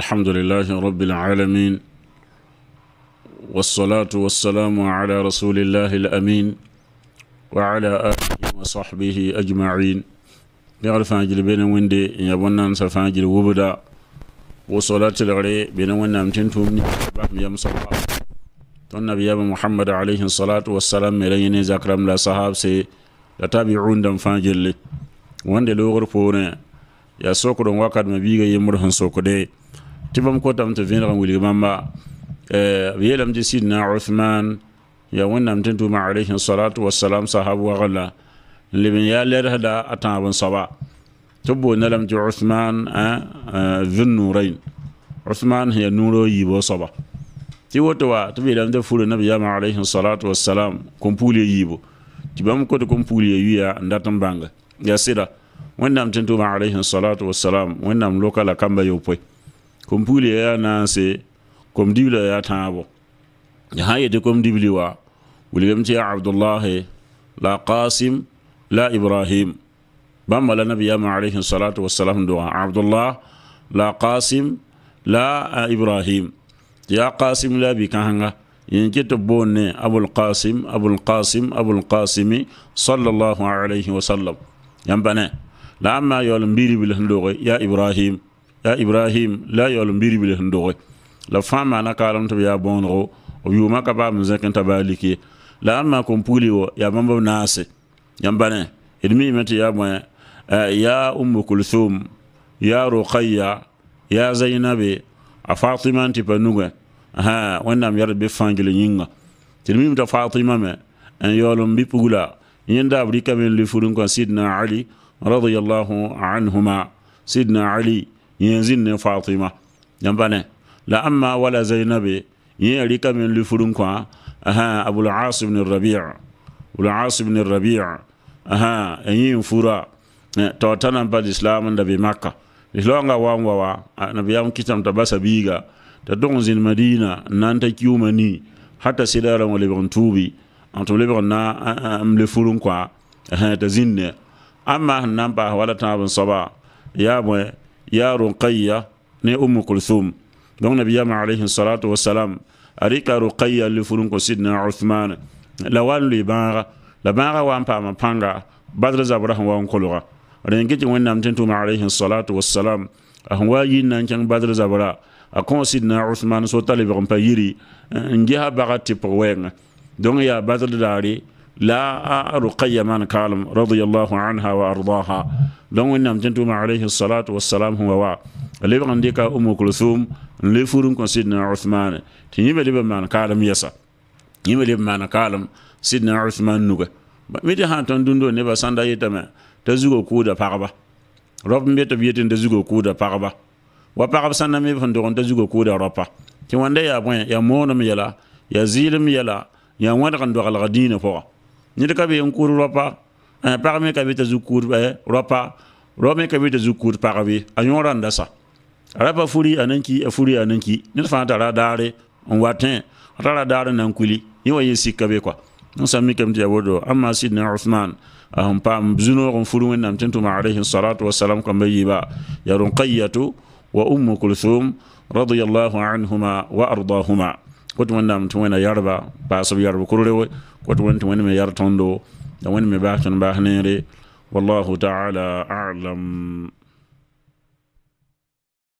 الحمد لله رب العالمين والصلاة والسلام على رسول الله الأمين وعلى آله وصحبه أجمعين بغل فانجل بين وندي يبنان سفانجل وبدا وصلاة الغري بين وندي تومني بهم صحاب النبي محمد عليه الصلاة والسلام ملين زكرم لا صحاب سي لتابعون دم فانجل وندي لغرفون يا ya وقد مبيغي يمرهن biga yimur تبم كوتام تفين تفينغ ولي ماما آه، يلم دي سيدنا عثمان يا ونم تنتو ما عليه الصلاة والسلام صحاب وغلا اللي بن يالر هدا أتان بن صبا تبو نلم دي عثمان آه، آه، ذو النورين عثمان هي نورو يبو صبا تي وتوا تبي لم تفول النبي يا عليه الصلاة والسلام كم كمبولي يبو تبم كوت كمبولي يويا نداتم بانغ يا سيدا ونم تنتو ما عليه الصلاة والسلام ونم لوكالا كمبا يوبوي kom puli ya nan se kom dibla ya ya haye de kom dibli wa wuli gam ci abdullah la qasim la ibrahim bamma la nabiyya ma alayhi salatu wassalam dua abdullah la qasim la ibrahim ya qasim la bi kanga yin kito bonne abul qasim abul qasim abul qasimi sallallahu alayhi wa sallam yambane la amma yol mbiri bil ndogo ya ibrahim ya ibrahim la yol mbiri bile ndogo la fama na kalam to ya bonro o yuma ka ba mzekin tabaliki la amma kumpuli wo ya mambo nase yambane ilmi meti ya mwe ya ummu kulthum ya ruqayya ya zainabi a fatima ti panuga ha wannan yar be fangile yinga tilmi ta fatima me en yolum bi pugula yinda abri kamen li furun ko sidna ali radiyallahu anhuma sidna ali yẽn ne fatima yãmba la amma wala zainabe yẽ a rɩka me kwa aha kõ aha ibn rabi' rabi' abulhas ibn rabi' aha yẽ fura to tanan ba islam pa lislaam n da be maka lislaonga wan wa wa nabiyam kɩtame t'a basa biiga t'a dunzin madina n na n ta kiʋʋma nii hata sɩda rãwã lebg n tuubi n na m le furun kwa aha t'a zinne amma nan ba wala tãab n soaba yaa bõe ya ruqayya ne ummu kulthum donc nabiyama alayhi salatu wasalam ari ka ruqayya li furun ko sidna uthman la wan li bãaga la bãaga wa n paama pãnga badr zabra sẽn wa n kolga rẽn gɩ tɩ wẽnnaam tɩ n tʋʋma alayhi salatu wasalam sẽn wa yɩn na n kẽng badr zabra a kõ sidna uthman sota lebg n pa yiri n gesa baga tɩ pʋg wɛɛngã donc yaa badr daare لا آه، رقية من كالم رضي الله عنها وأرضاها لو إنهم تنتم عليه الصلاة والسلام هو وا اللي عندك أم كلثوم اللي فرنكم سيدنا عثمان تنيم اللي بمان كالم يسا يم اللي بمان كالم سيدنا عثمان نوغا ميدي هان تندوندو نبا ساندا يتما تزوغو كودا فاغبا رب ميتا بيتن تزوغو كودا فاغبا وفاغب ساندا ميفن دون تزوغو كودا ربا تي واندا يا بوين يا مونم يلا يا زيلم يلا يا وانغ ندوغ الغدين فوق nid ka be n kur ropa pag me ka be t'a zu kur ropa roa me ka be t'a zu kur pagbe a rãnda sa a furi a furi a nan ki ned dare t'a watin daare n wa tẽ nan kuli yẽ wa yen sika be koa n sãn mikame tɩ ya wodo sidna uthman ahum paam zu-noog furu fur wẽnnaam tɩ n tʋma alayhi salatu wasalam kambã yiiba ya rʋnqayatu wa ummu kulthum رضي الله عنهما وارضاهما koti wẽnnaam tɩ wẽna yarba baas b yarb kurrewe koti wẽn tɩ wẽnd me yar tõndo la wẽnd me baas tõnd baas neere wallahu taala alam